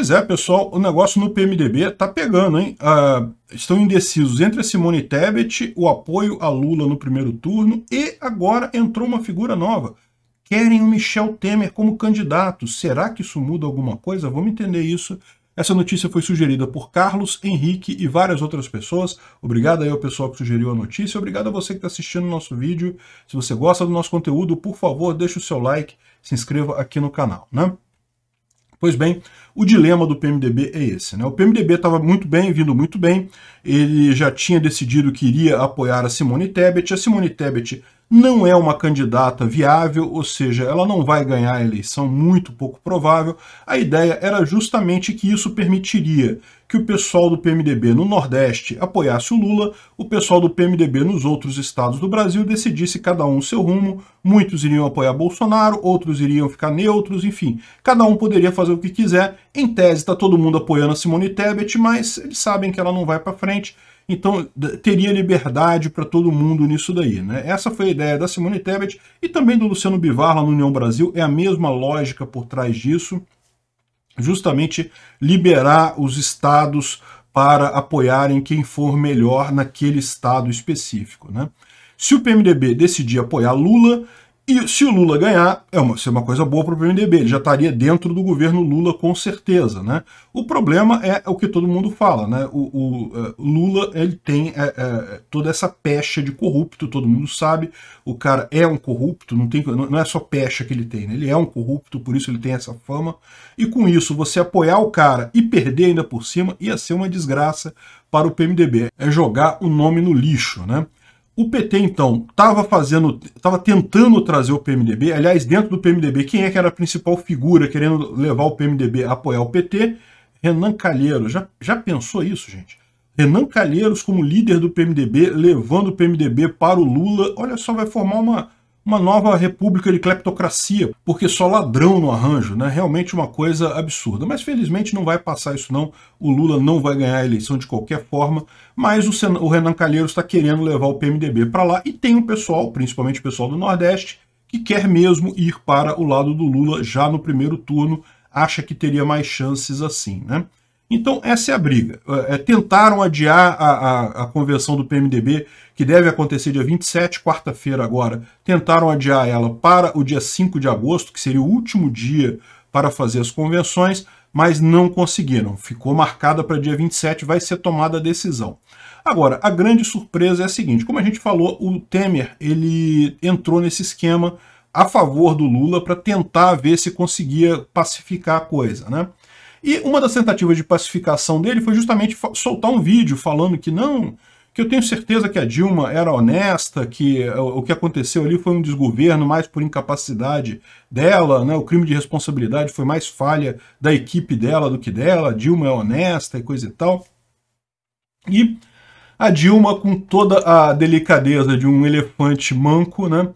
Pois é, pessoal, o negócio no PMDB está pegando, hein? Ah, estão indecisos entre a Simone Tebet, o apoio a Lula no primeiro turno e agora entrou uma figura nova. Querem o Michel Temer como candidato. Será que isso muda alguma coisa? Vamos entender isso essa notícia foi sugerida por Carlos, Henrique e várias outras pessoas. Obrigado aí ao pessoal que sugeriu a notícia. Obrigado a você que está assistindo o nosso vídeo. Se você gosta do nosso conteúdo, por favor, deixe o seu like, se inscreva aqui no canal, né? Pois bem, o dilema do PMDB é esse. Né? O PMDB estava muito bem, vindo muito bem, ele já tinha decidido que iria apoiar a Simone Tebet, a Simone Tebet não é uma candidata viável, ou seja, ela não vai ganhar a eleição, muito pouco provável. A ideia era justamente que isso permitiria que o pessoal do PMDB no Nordeste apoiasse o Lula, o pessoal do PMDB nos outros estados do Brasil decidisse cada um seu rumo, muitos iriam apoiar Bolsonaro, outros iriam ficar neutros, enfim, cada um poderia fazer o que quiser. Em tese, está todo mundo apoiando a Simone Tebet, mas eles sabem que ela não vai para frente, então, teria liberdade para todo mundo nisso daí. Né? Essa foi a ideia da Simone Tebet e também do Luciano Bivar lá no União Brasil. É a mesma lógica por trás disso, justamente liberar os estados para apoiarem quem for melhor naquele estado específico. Né? Se o PMDB decidir apoiar Lula, e se o Lula ganhar, é uma, é uma coisa boa para o PMDB, ele já estaria dentro do governo Lula com certeza. Né? O problema é, é o que todo mundo fala, né? o, o, o é, Lula ele tem é, é, toda essa pecha de corrupto, todo mundo sabe, o cara é um corrupto, não, tem, não é só pecha que ele tem, né? ele é um corrupto, por isso ele tem essa fama, e com isso você apoiar o cara e perder ainda por cima ia ser uma desgraça para o PMDB, é jogar o nome no lixo. né? O PT, então, estava fazendo, estava tentando trazer o PMDB. Aliás, dentro do PMDB, quem é que era a principal figura querendo levar o PMDB a apoiar o PT? Renan Calheiros. Já, já pensou isso, gente? Renan Calheiros como líder do PMDB, levando o PMDB para o Lula. Olha só, vai formar uma, uma nova república de cleptocracia, porque só ladrão no arranjo, né? Realmente uma coisa absurda. Mas felizmente não vai passar isso não, o Lula não vai ganhar a eleição de qualquer forma, mas o, Sen o Renan Calheiros está querendo levar o PMDB para lá e tem um pessoal, principalmente o pessoal do Nordeste, que quer mesmo ir para o lado do Lula já no primeiro turno, acha que teria mais chances assim, né? Então, essa é a briga. É, é, tentaram adiar a, a, a, convenção do PMDB, que deve acontecer dia 27, quarta-feira agora. Tentaram adiar ela para o dia 5 de agosto, que seria o último dia para fazer as convenções, mas não conseguiram. Ficou marcada para dia 27, vai ser tomada a decisão. Agora, a grande surpresa é a seguinte, como a gente falou, o Temer ele entrou nesse esquema a favor do Lula para tentar ver se conseguia pacificar a coisa, né? E uma das tentativas de pacificação dele foi justamente soltar um vídeo falando que não, que eu tenho certeza que a Dilma era honesta, que o que aconteceu ali foi um desgoverno mais por incapacidade dela, né? o crime de responsabilidade foi mais falha da equipe dela do que dela, a Dilma é honesta e coisa e tal. E a Dilma, com toda a delicadeza de um elefante manco, né?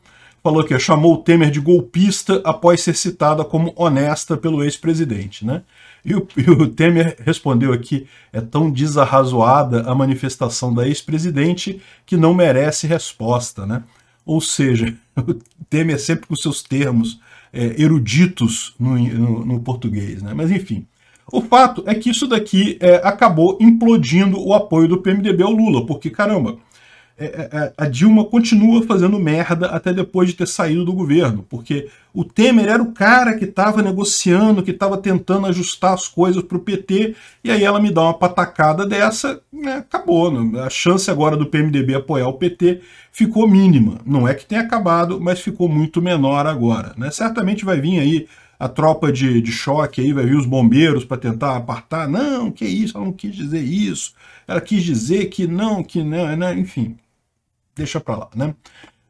falou que chamou o Temer de golpista após ser citada como honesta pelo ex-presidente, né? E o, e o, Temer respondeu aqui, é tão desarrazoada a manifestação da ex-presidente que não merece resposta, né? Ou seja, o Temer sempre com seus termos é, eruditos no, no, no, português, né? Mas enfim, o fato é que isso daqui é, acabou implodindo o apoio do PMDB ao Lula, porque, caramba, é, é, é, a Dilma continua fazendo merda até depois de ter saído do governo, porque o Temer era o cara que estava negociando, que estava tentando ajustar as coisas para o PT, e aí ela me dá uma patacada dessa, né, acabou. Né? A chance agora do PMDB apoiar o PT ficou mínima. Não é que tenha acabado, mas ficou muito menor agora. Né? Certamente vai vir aí a tropa de, de choque aí, vai vir os bombeiros para tentar apartar. Não, que isso, ela não quis dizer isso. Ela quis dizer que não, que não, né? enfim deixa para lá, né?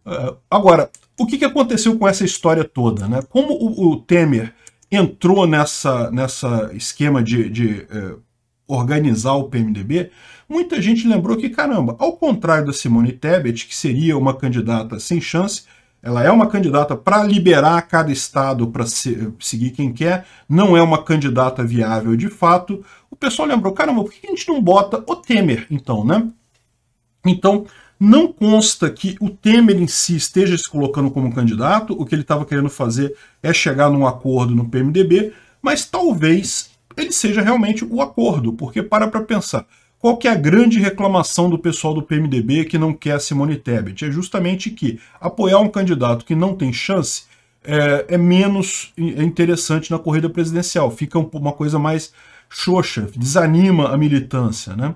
Ah, agora, o que, que aconteceu com essa história toda, né? Como o, o Temer entrou nessa, nessa esquema de, de eh, organizar o PMDB, muita gente lembrou que, caramba, ao contrário da Simone Tebet, que seria uma candidata sem chance, ela é uma candidata para liberar cada estado para se, seguir quem quer, não é uma candidata viável de fato. O pessoal lembrou, caramba, por que a gente não bota o Temer, então, né? Então, não consta que o Temer em si esteja se colocando como candidato, o que ele estava querendo fazer é chegar num acordo no PMDB, mas talvez ele seja realmente o acordo, porque para para pensar, qual que é a grande reclamação do pessoal do PMDB que não quer a Simone Tebet? É justamente que apoiar um candidato que não tem chance é, é menos é interessante na corrida presidencial, fica uma coisa mais xoxa, desanima a militância, né?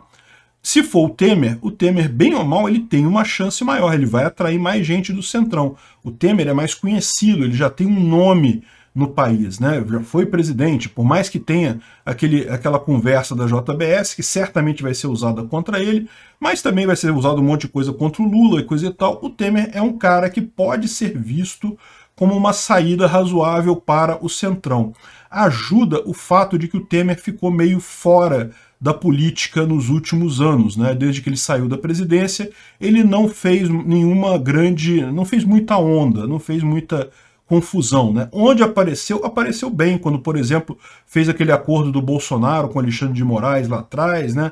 Se for o Temer, o Temer, bem ou mal, ele tem uma chance maior, ele vai atrair mais gente do Centrão. O Temer é mais conhecido, ele já tem um nome no país, né? Já foi presidente, por mais que tenha aquele, aquela conversa da JBS, que certamente vai ser usada contra ele, mas também vai ser usado um monte de coisa contra o Lula e coisa e tal. O Temer é um cara que pode ser visto como uma saída razoável para o Centrão. Ajuda o fato de que o Temer ficou meio fora da política nos últimos anos, né? Desde que ele saiu da presidência, ele não fez nenhuma grande, não fez muita onda, não fez muita confusão, né? Onde apareceu, apareceu bem, quando, por exemplo, fez aquele acordo do Bolsonaro com Alexandre de Moraes lá atrás, né?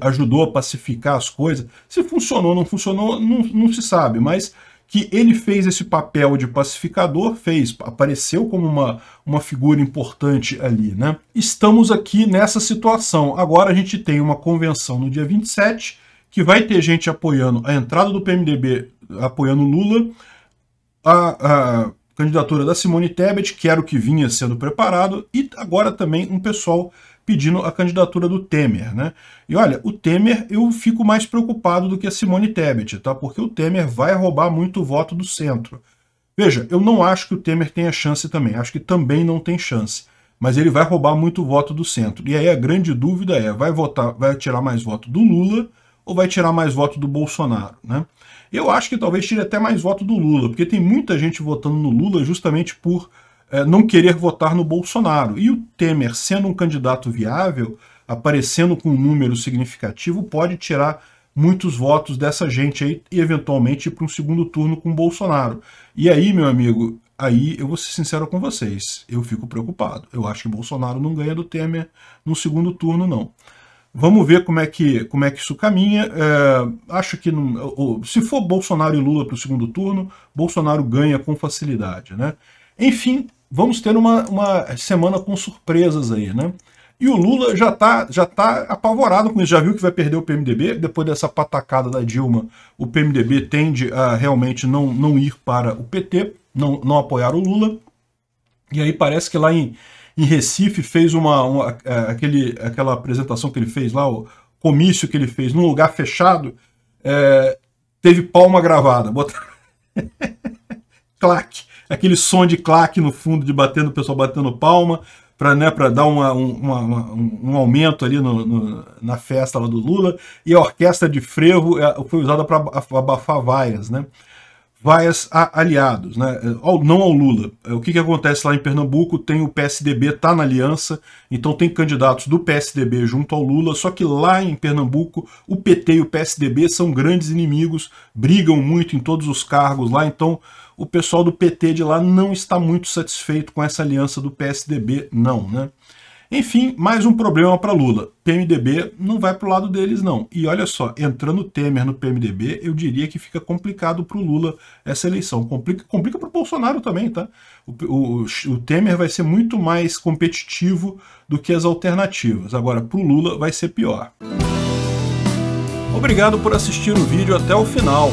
ajudou a pacificar as coisas. Se funcionou, não funcionou, não, não se sabe, mas que ele fez esse papel de pacificador, fez, apareceu como uma, uma figura importante ali, né? Estamos aqui nessa situação. Agora a gente tem uma convenção no dia 27, que vai ter gente apoiando a entrada do PMDB, apoiando Lula, a, a candidatura da Simone Tebet, que era o que vinha sendo preparado, e agora também um pessoal pedindo a candidatura do Temer, né? E olha, o Temer eu fico mais preocupado do que a Simone Tebet, tá? Porque o Temer vai roubar muito voto do centro. Veja, eu não acho que o Temer tenha chance também, acho que também não tem chance. Mas ele vai roubar muito voto do centro. E aí a grande dúvida é, vai votar, vai tirar mais voto do Lula ou vai tirar mais voto do Bolsonaro, né? Eu acho que talvez tire até mais voto do Lula, porque tem muita gente votando no Lula justamente por é, não querer votar no Bolsonaro. E o Temer, sendo um candidato viável, aparecendo com um número significativo, pode tirar muitos votos dessa gente aí e eventualmente ir para um segundo turno com o Bolsonaro. E aí, meu amigo, aí eu vou ser sincero com vocês, eu fico preocupado. Eu acho que Bolsonaro não ganha do Temer no segundo turno, não. Vamos ver como é que, como é que isso caminha. É, acho que não, se for Bolsonaro e Lula para o segundo turno, Bolsonaro ganha com facilidade. Né? Enfim, vamos ter uma, uma semana com surpresas aí, né? E o Lula já está já tá apavorado com isso, já viu que vai perder o PMDB, depois dessa patacada da Dilma, o PMDB tende a realmente não, não ir para o PT, não, não apoiar o Lula, e aí parece que lá em, em Recife fez uma, uma é, aquele, aquela apresentação que ele fez lá, o comício que ele fez num lugar fechado, é, teve palma gravada, botaram... clac, aquele som de clac no fundo, de batendo, o pessoal batendo palma, para né, dar uma, um, uma, um aumento ali no, no, na festa lá do Lula. E a orquestra de frevo é, foi usada para abafar vaias, né? vaias a aliados, né? Ao, não ao Lula. É, o que, que acontece lá em Pernambuco? Tem o PSDB, tá na aliança, então tem candidatos do PSDB junto ao Lula, só que lá em Pernambuco o PT e o PSDB são grandes inimigos, brigam muito em todos os cargos lá, então o pessoal do PT de lá não está muito satisfeito com essa aliança do PSDB, não, né? Enfim, mais um problema para Lula. PMDB não vai para o lado deles, não. E olha só, entrando Temer no PMDB, eu diria que fica complicado para o Lula essa eleição. Complica para o Bolsonaro também, tá? O, o, o, Temer vai ser muito mais competitivo do que as alternativas. Agora, para o Lula vai ser pior. Obrigado por assistir o vídeo até o final.